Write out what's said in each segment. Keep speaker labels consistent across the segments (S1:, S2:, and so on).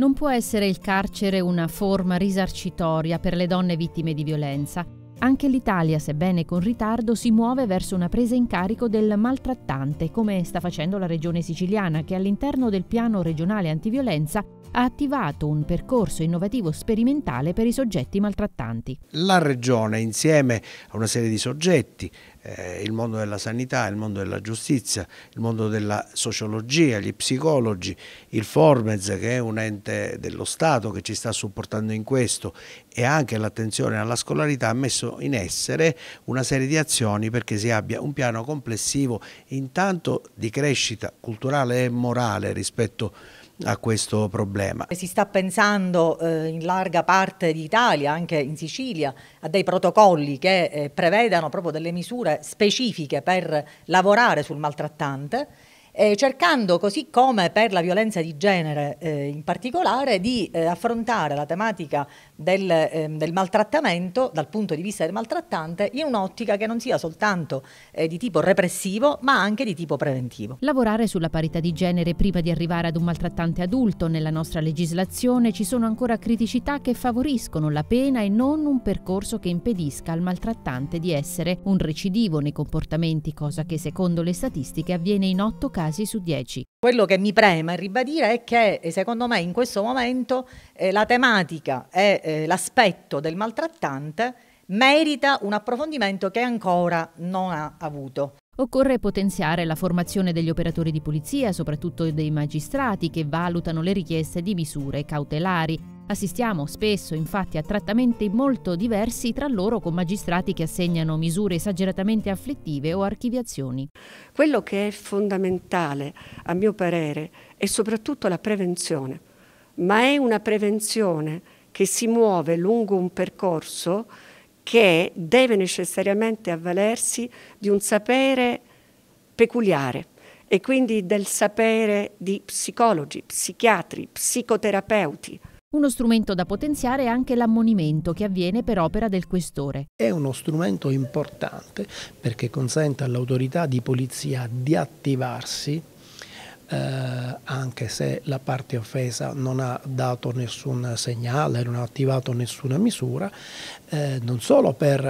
S1: Non può essere il carcere una forma risarcitoria per le donne vittime di violenza. Anche l'Italia, sebbene con ritardo, si muove verso una presa in carico del maltrattante, come sta facendo la regione siciliana, che all'interno del piano regionale antiviolenza ha attivato un percorso innovativo sperimentale per i soggetti
S2: maltrattanti. La Regione, insieme a una serie di soggetti, eh, il mondo della sanità, il mondo della giustizia, il mondo della sociologia, gli psicologi, il Formez che è un ente dello Stato che ci sta supportando in questo e anche l'attenzione alla scolarità ha messo in essere una serie di azioni perché si abbia un piano complessivo intanto di crescita culturale e morale rispetto a a questo problema.
S3: Si sta pensando eh, in larga parte d'Italia, anche in Sicilia, a dei protocolli che eh, prevedano proprio delle misure specifiche per lavorare sul maltrattante, eh, cercando così come per la violenza di genere eh, in particolare di eh, affrontare la tematica del, eh, del, maltrattamento dal punto di vista del maltrattante in un'ottica che non sia soltanto eh, di tipo repressivo ma anche di tipo preventivo.
S1: Lavorare sulla parità di genere prima di arrivare ad un maltrattante adulto nella nostra legislazione ci sono ancora criticità che favoriscono la pena e non un percorso che impedisca al maltrattante di essere un recidivo nei comportamenti, cosa che secondo le statistiche avviene in 8 casi su 10.
S3: Quello che mi preme ribadire è che eh, secondo me in questo momento eh, la tematica è eh, eh, l'aspetto del maltrattante merita un approfondimento che ancora non ha avuto.
S1: Occorre potenziare la formazione degli operatori di polizia, soprattutto dei magistrati che valutano le richieste di misure cautelari. Assistiamo spesso infatti a trattamenti molto diversi tra loro con magistrati che assegnano misure esageratamente afflittive o archiviazioni. Quello che è fondamentale, a mio parere, è soprattutto la prevenzione, ma è una prevenzione che si muove lungo un percorso che deve necessariamente avvalersi di un sapere peculiare e quindi del sapere di psicologi, psichiatri, psicoterapeuti. Uno strumento da potenziare è anche l'ammonimento che avviene per opera del questore.
S2: È uno strumento importante perché consente all'autorità di polizia di attivarsi eh, anche se la parte offesa non ha dato nessun segnale, non ha attivato nessuna misura, eh, non solo per,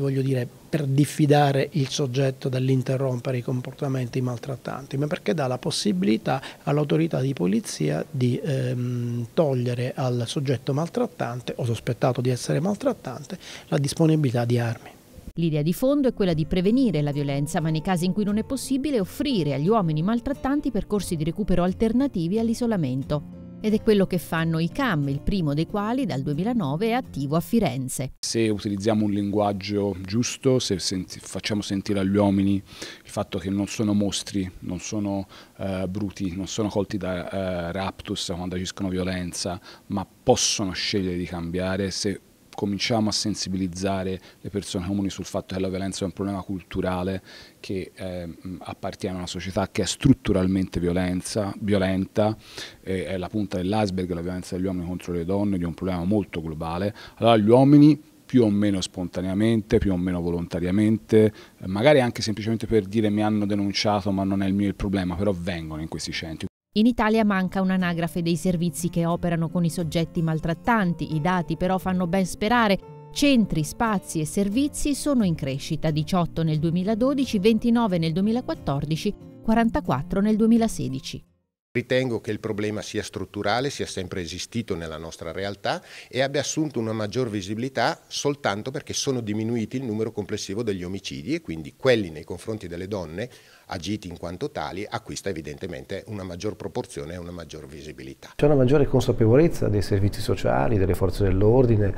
S2: eh, dire, per diffidare il soggetto dall'interrompere i comportamenti maltrattanti, ma perché dà la possibilità all'autorità di polizia di ehm, togliere al soggetto maltrattante o sospettato di essere maltrattante la disponibilità di armi.
S1: L'idea di fondo è quella di prevenire la violenza, ma nei casi in cui non è possibile offrire agli uomini maltrattanti percorsi di recupero alternativi all'isolamento. Ed è quello che fanno i CAM, il primo dei quali dal 2009 è attivo a Firenze.
S4: Se utilizziamo un linguaggio giusto, se senti, facciamo sentire agli uomini il fatto che non sono mostri, non sono eh, bruti, non sono colti da eh, raptus quando agiscono violenza, ma possono scegliere di cambiare, se cominciamo a sensibilizzare le persone comuni sul fatto che la violenza è un problema culturale che eh, appartiene a una società che è strutturalmente violenza, violenta, eh, è la punta dell'iceberg la violenza degli uomini contro le donne, di un problema molto globale. Allora gli uomini più o meno spontaneamente, più o meno volontariamente, magari anche semplicemente per dire mi hanno denunciato ma non è il mio il problema, però vengono in questi centri.
S1: In Italia manca un'anagrafe dei servizi che operano con i soggetti maltrattanti, i dati però fanno ben sperare. Centri, spazi e servizi sono in crescita, 18 nel 2012, 29 nel 2014, 44 nel 2016.
S4: Ritengo che il problema sia strutturale, sia sempre esistito nella nostra realtà e abbia assunto una maggior visibilità soltanto perché sono diminuiti il numero complessivo degli omicidi e quindi quelli nei confronti delle donne agiti in quanto tali, acquista evidentemente una maggior proporzione e una maggior visibilità.
S2: C'è una maggiore consapevolezza dei servizi sociali, delle forze dell'ordine,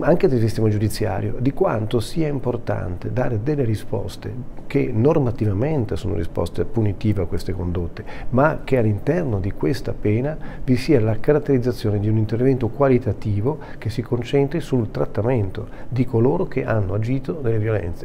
S2: anche del sistema giudiziario, di quanto sia importante dare delle risposte che normativamente sono risposte punitive a queste condotte, ma che all'interno di questa pena vi sia la caratterizzazione di un intervento qualitativo che si concentri sul trattamento di coloro che hanno agito delle violenze.